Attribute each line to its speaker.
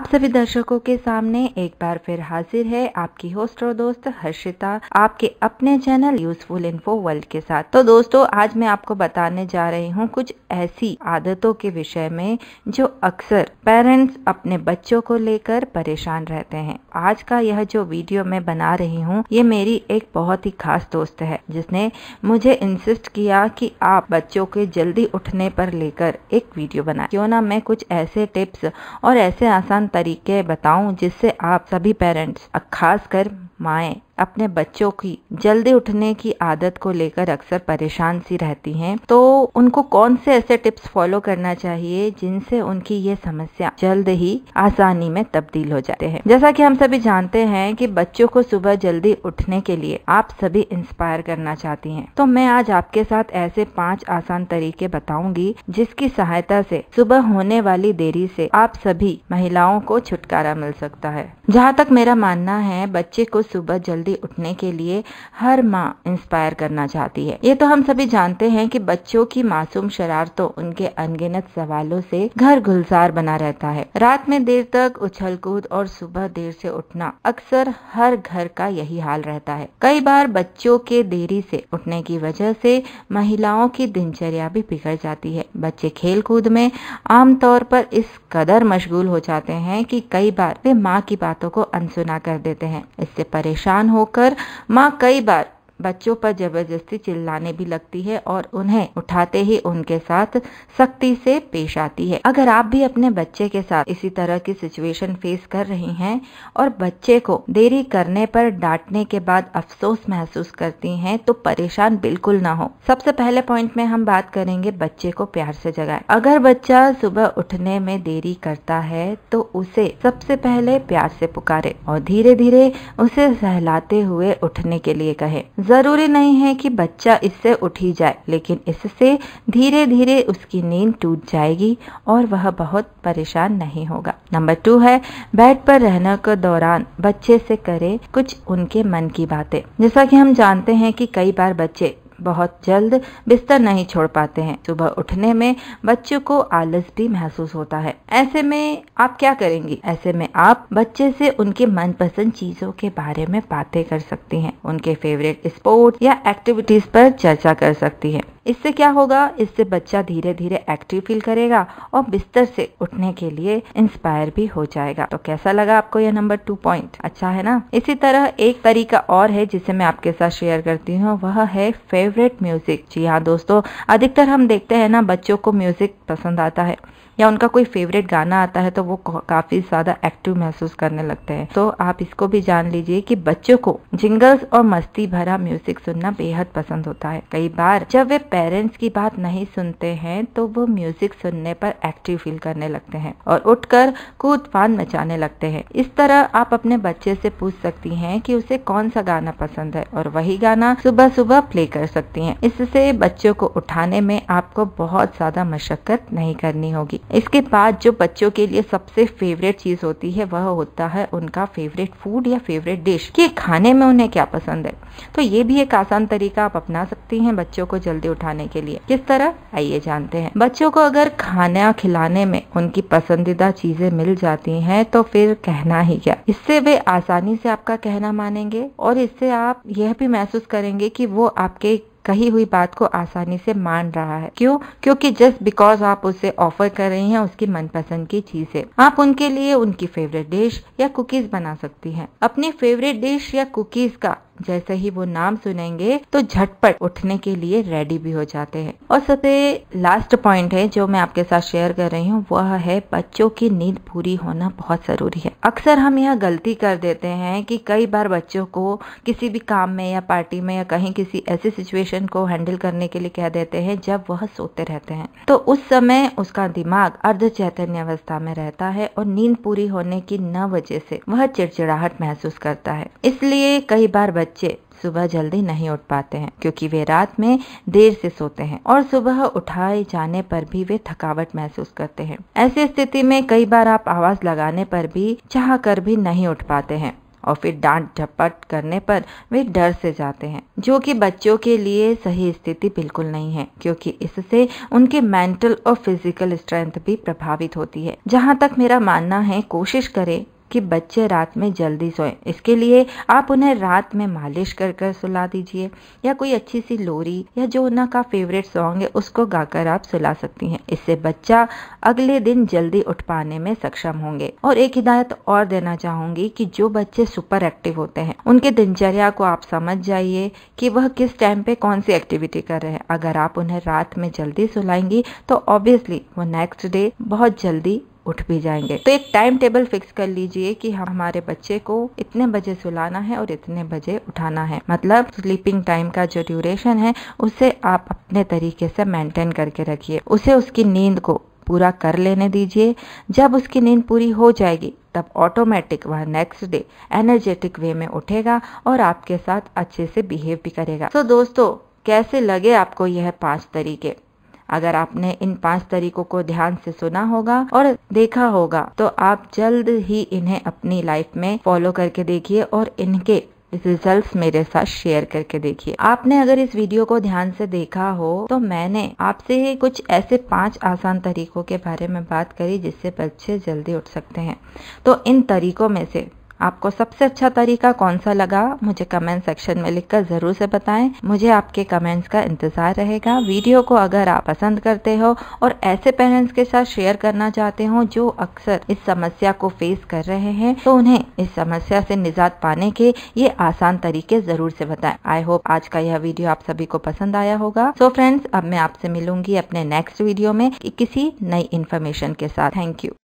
Speaker 1: आप सभी दर्शकों के सामने एक बार फिर हाजिर है आपकी होस्ट और दोस्त हर्षिता आपके अपने चैनल यूजफुल इन्फो वर्ल्ड के साथ तो दोस्तों आज मैं आपको बताने जा रही हूँ कुछ ऐसी आदतों के विषय में जो अक्सर पेरेंट्स अपने बच्चों को लेकर परेशान रहते हैं आज का यह जो वीडियो मैं बना रही हूँ ये मेरी एक बहुत ही खास दोस्त है जिसने मुझे इंसिस्ट किया कि आप बच्चों के जल्दी उठने पर लेकर एक वीडियो बनाए क्यों ना मैं कुछ ऐसे टिप्स और ऐसे आसान तरीके बताऊं जिससे आप सभी पेरेंट्स खासकर माएँ अपने बच्चों की जल्दी उठने की आदत को लेकर अक्सर परेशान सी रहती हैं तो उनको कौन से ऐसे टिप्स फॉलो करना चाहिए जिनसे उनकी ये समस्या जल्द ही आसानी में तब्दील हो जाते हैं जैसा कि हम सभी जानते हैं कि बच्चों को सुबह जल्दी उठने के लिए आप सभी इंस्पायर करना चाहती हैं तो मैं आज आपके साथ ऐसे पांच आसान तरीके बताऊंगी जिसकी सहायता से सुबह होने वाली देरी से आप सभी महिलाओं को छुटकारा मिल सकता है जहाँ तक मेरा मानना है बच्चे को सुबह जल्दी जल्दी उठने के लिए हर माँ इंस्पायर करना चाहती है ये तो हम सभी जानते हैं कि बच्चों की मासूम शरारतों उनके अनगिनत सवालों से घर गुलजार बना रहता है रात में देर तक उछल कूद और सुबह देर से उठना अक्सर हर घर का यही हाल रहता है कई बार बच्चों के देरी से उठने की वजह से महिलाओं की दिनचर्या भी बिगड़ जाती है बच्चे खेल कूद में आमतौर पर इस कदर मशगूल हो जाते हैं कि कई बार वे माँ की बातों को अनसुना कर देते हैं इससे परेशान हो होकर माँ कई बार बच्चों पर जबरदस्ती चिल्लाने भी लगती है और उन्हें उठाते ही उनके साथ सख्ती से पेश आती है अगर आप भी अपने बच्चे के साथ इसी तरह की सिचुएशन फेस कर रही हैं और बच्चे को देरी करने पर डांटने के बाद अफसोस महसूस करती हैं तो परेशान बिल्कुल ना हो सबसे पहले पॉइंट में हम बात करेंगे बच्चे को प्यार से जगाए अगर बच्चा सुबह उठने में देरी करता है तो उसे सबसे पहले प्यार से पुकारे और धीरे धीरे उसे सहलाते हुए उठने के लिए कहे जरूरी नहीं है कि बच्चा इससे उठ ही जाए लेकिन इससे धीरे धीरे उसकी नींद टूट जाएगी और वह बहुत परेशान नहीं होगा नंबर टू है बेड पर रहने के दौरान बच्चे से करें कुछ उनके मन की बातें जैसा कि हम जानते हैं कि कई बार बच्चे बहुत जल्द बिस्तर नहीं छोड़ पाते हैं सुबह उठने में बच्चों को आलस भी महसूस होता है ऐसे में आप क्या करेंगी ऐसे में आप बच्चे से उनके मनपसंद चीजों के बारे में बातें कर सकती हैं उनके फेवरेट स्पोर्ट या एक्टिविटीज पर चर्चा कर सकती हैं इससे क्या होगा इससे बच्चा धीरे धीरे एक्टिव फील करेगा और बिस्तर से उठने के लिए इंस्पायर भी हो जाएगा तो कैसा लगा आपको यह नंबर टू पॉइंट अच्छा है ना इसी तरह एक तरीका और है जिसे मैं आपके साथ शेयर करती हूँ वह है फेवरेट म्यूजिक जी हाँ दोस्तों अधिकतर हम देखते हैं ना बच्चों को म्यूजिक पसंद आता है या उनका कोई फेवरेट गाना आता है तो वो काफी ज्यादा एक्टिव महसूस करने लगते हैं तो आप इसको भी जान लीजिए कि बच्चों को जिंगल्स और मस्ती भरा म्यूजिक सुनना बेहद पसंद होता है कई बार जब वे पेरेंट्स की बात नहीं सुनते हैं तो वो म्यूजिक सुनने पर एक्टिव फील करने लगते हैं और उठकर कूद फान मचाने लगते हैं इस तरह आप अपने बच्चे से पूछ सकती हैं कि उसे कौन सा गाना पसंद है और वही गाना सुबह सुबह प्ले कर सकती हैं इससे बच्चों को उठाने में आपको बहुत ज्यादा मशक्कत नहीं करनी होगी इसके बाद जो बच्चों के लिए सबसे फेवरेट चीज होती है वह होता है उनका फेवरेट फूड या फेवरेट डिश की खाने में उन्हें क्या पसंद है तो ये भी एक आसान तरीका आप अपना सकती हैं बच्चों को जल्दी उठाने के लिए किस तरह आइए जानते हैं बच्चों को अगर खाना खिलाने में उनकी पसंदीदा चीजें मिल जाती हैं तो फिर कहना ही क्या इससे वे आसानी से आपका कहना मानेंगे और इससे आप यह भी महसूस करेंगे कि वो आपके कही हुई बात को आसानी से मान रहा है क्यों क्योंकि जस्ट बिकॉज आप उसे ऑफर कर रही हैं उसकी मनपसंद की चीजें आप उनके लिए उनकी फेवरेट डिश या कुकीज बना सकती हैं अपनी फेवरेट डिश या कुकीज का जैसे ही वो नाम सुनेंगे तो झटपट उठने के लिए रेडी भी हो जाते हैं और सबसे लास्ट पॉइंट है जो मैं आपके साथ शेयर कर रही हूँ वह है बच्चों की नींद पूरी होना बहुत जरूरी है अक्सर हम यह गलती कर देते हैं कि कई बार बच्चों को किसी भी काम में या पार्टी में या कहीं किसी ऐसी सिचुएशन को हैंडल करने के लिए कह देते हैं जब वह सोते रहते हैं तो उस समय उसका दिमाग अर्ध चैतन्य अवस्था में रहता है और नींद पूरी होने की न वजह से वह चिड़चिड़ाहट महसूस करता है इसलिए कई बार बच्चे बच्चे सुबह जल्दी नहीं उठ पाते हैं क्योंकि वे रात में देर से सोते हैं और सुबह उठाए जाने पर भी वे थकावट महसूस करते हैं ऐसी स्थिति में कई बार आप आवाज लगाने पर भी चाह कर भी नहीं उठ पाते हैं और फिर डांट झपट करने पर वे डर से जाते हैं जो कि बच्चों के लिए सही स्थिति बिल्कुल नहीं है क्योंकि इससे उनके मेंटल और फिजिकल स्ट्रेंथ भी प्रभावित होती है जहाँ तक मेरा मानना है कोशिश करें कि बच्चे रात में जल्दी सोएं इसके लिए आप उन्हें रात में मालिश कर कर सुला दीजिए या कोई अच्छी सी लोरी या जो उनका फेवरेट सॉन्ग है उसको गाकर आप सुला सकती हैं इससे बच्चा अगले दिन जल्दी उठ पाने में सक्षम होंगे और एक हिदायत और देना चाहूंगी कि जो बच्चे सुपर एक्टिव होते हैं उनके दिनचर्या को आप समझ जाइए कि वह किस टाइम पे कौन सी एक्टिविटी कर रहे हैं अगर आप उन्हें रात में जल्दी सुलाएंगी तो ऑब्वियसली वो नेक्स्ट डे बहुत जल्दी उठ भी जाएंगे तो एक टाइम टेबल फिक्स कर लीजिए कि हम हमारे बच्चे को इतने बजे सुलाना है और इतने बजे उठाना है मतलब स्लीपिंग टाइम का जो ड्यूरेशन है उसे आप अपने तरीके से मेंटेन करके रखिए उसे उसकी नींद को पूरा कर लेने दीजिए जब उसकी नींद पूरी हो जाएगी तब ऑटोमेटिक वह नेक्स्ट डे एनर्जेटिक वे में उठेगा और आपके साथ अच्छे से बिहेव भी करेगा तो so, दोस्तों कैसे लगे आपको यह पांच तरीके अगर आपने इन पांच तरीकों को ध्यान से सुना होगा और देखा होगा तो आप जल्द ही इन्हें अपनी लाइफ में फॉलो करके देखिए और इनके रिजल्ट्स मेरे साथ शेयर करके देखिए आपने अगर इस वीडियो को ध्यान से देखा हो तो मैंने आपसे कुछ ऐसे पांच आसान तरीकों के बारे में बात करी जिससे बच्चे जल्दी उठ सकते हैं तो इन तरीकों में से आपको सबसे अच्छा तरीका कौन सा लगा मुझे कमेंट सेक्शन में लिखकर ज़रूर से बताएं मुझे आपके कमेंट्स का इंतज़ार रहेगा वीडियो को अगर आप पसंद करते हो और ऐसे पेरेंट्स के साथ शेयर करना चाहते हो जो अक्सर इस समस्या को फेस कर रहे हैं तो उन्हें इस समस्या से निजात पाने के ये आसान तरीके ज़रूर से बताएं आई होप आज का यह वीडियो आप सभी को पसंद आया होगा सो so फ्रेंड्स अब मैं आपसे मिलूंगी अपने नेक्स्ट वीडियो में कि किसी नई इन्फॉर्मेशन के साथ थैंक यू